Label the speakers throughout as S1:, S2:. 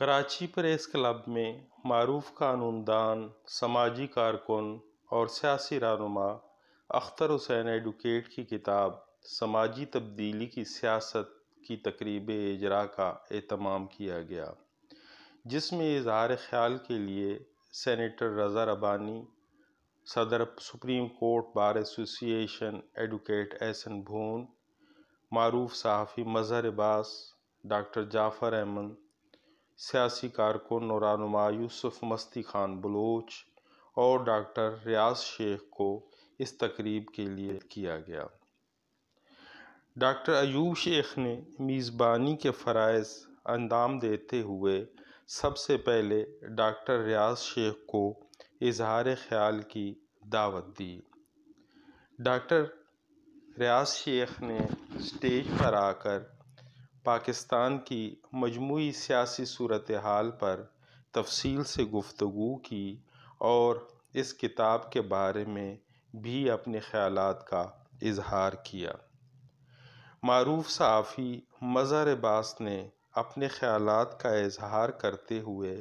S1: Karachi press club में मरूफ कानूनदान समाजी कारकुन और सियासी रहनुमा अख्तर हुसैन एडुकेट की किताब समाजी तब्दीली की सियासत की तकरीब इजरा का अहतमाम किया गया जिसमें इजहार ख्याल के लिए सैनिटर रजा रबानी सदर सुप्रीम कोर्ट बार एसोसिएशन एस एहसन भून मरूफ सहाफ़ी मज़हर अब्बास डॉक्टर जाफ़र अहमद सियासी कारकुन नौरानुमा यूसुफ मस्ती खान बलोच और डॉक्टर रियाज शेख को इस तकरीब के लिए किया गया डॉक्टर अयूब शेख ने मेज़बानी के फ़रज़ अंदाम देते हुए सबसे पहले डॉक्टर रियाज शेख को इजहार ख्याल की दावत दी डॉक्टर रियाज शेख ने स्टेज पर आकर पाकिस्तान की मजमू सियासी सूरत हाल पर तफसील से गुफ्तु की और इस किताब के बारे में भी अपने ख्याल का इजहार किया मरूफ सहाफ़ी मज़र अब्बास ने अपने ख्याल का इजहार करते हुए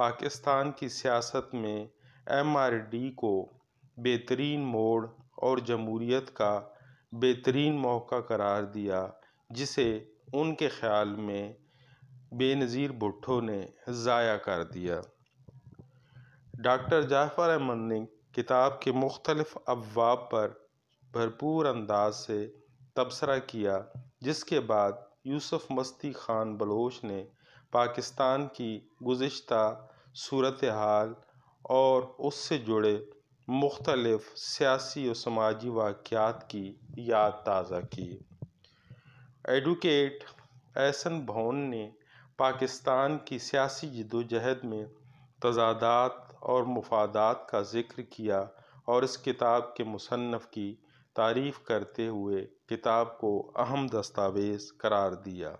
S1: पाकिस्तान की सियासत में एम आर डी को बेहतरीन मोड़ और जमहूरीत का बेहतरीन मौका करार दिया जिसे उनके ख़्याल में बेनज़ीर भुट्टो ने ज़ाया कर दिया डॉक्टर जाफ़र अहमद ने किताब के मुख्तलफ़ अबवाब पर भरपूर अंदाज से तबसरा किया जिसके बाद यूसुफ मस्ती ख़ान बलोच ने पाकिस्तान की गुज्त सूरत हाल और उससे जुड़े मुख्तलफ़ सियासी और समाजी वाक़ात की याद ताज़ा की एडवोकेट एहसन भवन ने पाकिस्तान की सियासी जदोजहद में तजादात और मफादात का ज़िक्र किया और इस किताब के मुसनफ़ की तारीफ़ करते हुए किताब को अहम दस्तावेज़ करार दिया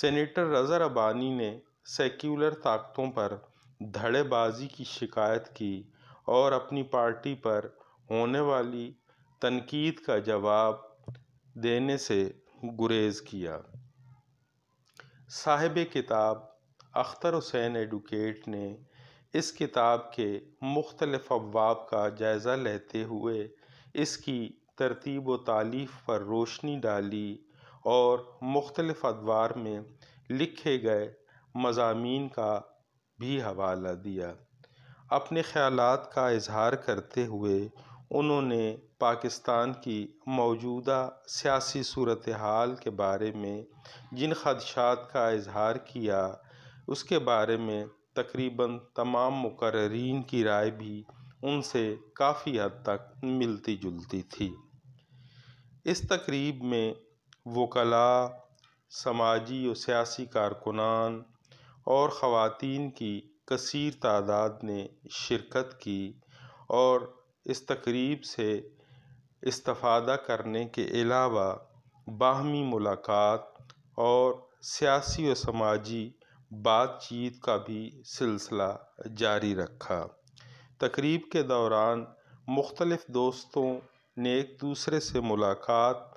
S1: सेनेटर रज़ा अबानी ने सेक्यूलर ताकतों पर धड़ेबाजी की शिकायत की और अपनी पार्टी पर होने वाली तनकीद का जवाब देने से गुरेज किया साहिब किताब अख्तर हुसैन एडुकेट ने इस किताब के मुख्तलफ अबवाब का जायज़ा लेते हुए इसकी तरतीब व तालीफ़ पर रोशनी डाली और मुख्तलफ अदवार में लिखे गए मजामी का भी हवाला दिया अपने ख्याल का इजहार करते हुए उन्होंने पाकिस्तान की मौजूदा सियासी सूरत हाल के बारे में जिन खदशात का इजहार किया उसके बारे में तकरीबन तमाम मुकर्रीन की राय भी उनसे काफ़ी हद तक मिलती जुलती थी इस तकरीब में वकला समाजी और सियासी कारकुनान और ख़वातीन की कसर तादाद ने शिरकत की और इस तकरीब से इस्ताफ़ादा करने के अलावा बाहमी मुलाक़ात और सियासी व समाजी बातचीत का भी सिलसिला जारी रखा तकरीब के दौरान मुख्तलफ़ दोस्तों ने एक दूसरे से मुलाकात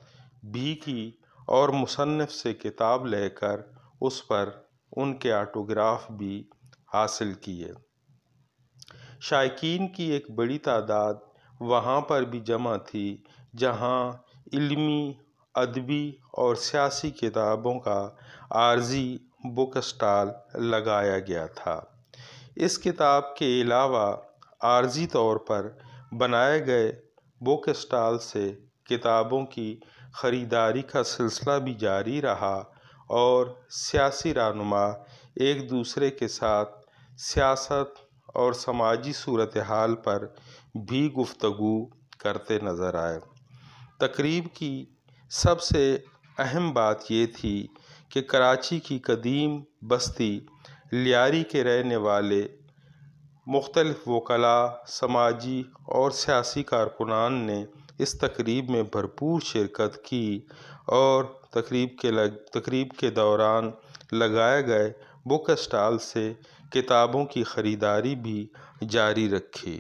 S1: भी की और मुसनफ़ से किताब लेकर उस पर उनके आटोग्राफ भी हासिल किए शायकीन की एक बड़ी तादाद वहाँ पर भी जमा थी जहाँ इल्मी अदबी और सियासी किताबों का आर्जी बुक स्टाल लगाया गया था इस किताब के अलावा आर्जी तौर पर बनाए गए बुक स्टाल से किताबों की ख़रीदारी का सिलसिला भी जारी रहा और सियासी रहनुमा एक दूसरे के साथ सियासत और समाजी सूरत हाल पर भी गुफ्तु करते नज़र आए तकरीब की सबसे अहम बात ये थी कि कराची की कदीम बस्ती लियारी के रहने वाले मुख्तलफ़ वकला समाजी और सियासी कारकुनान ने इस तकरीब में भरपूर शिरकत की और तकरीब के लग तकरीब के दौरान लगाए गए बुक स्टॉल से किताबों की ख़रीदारी भी जारी रखी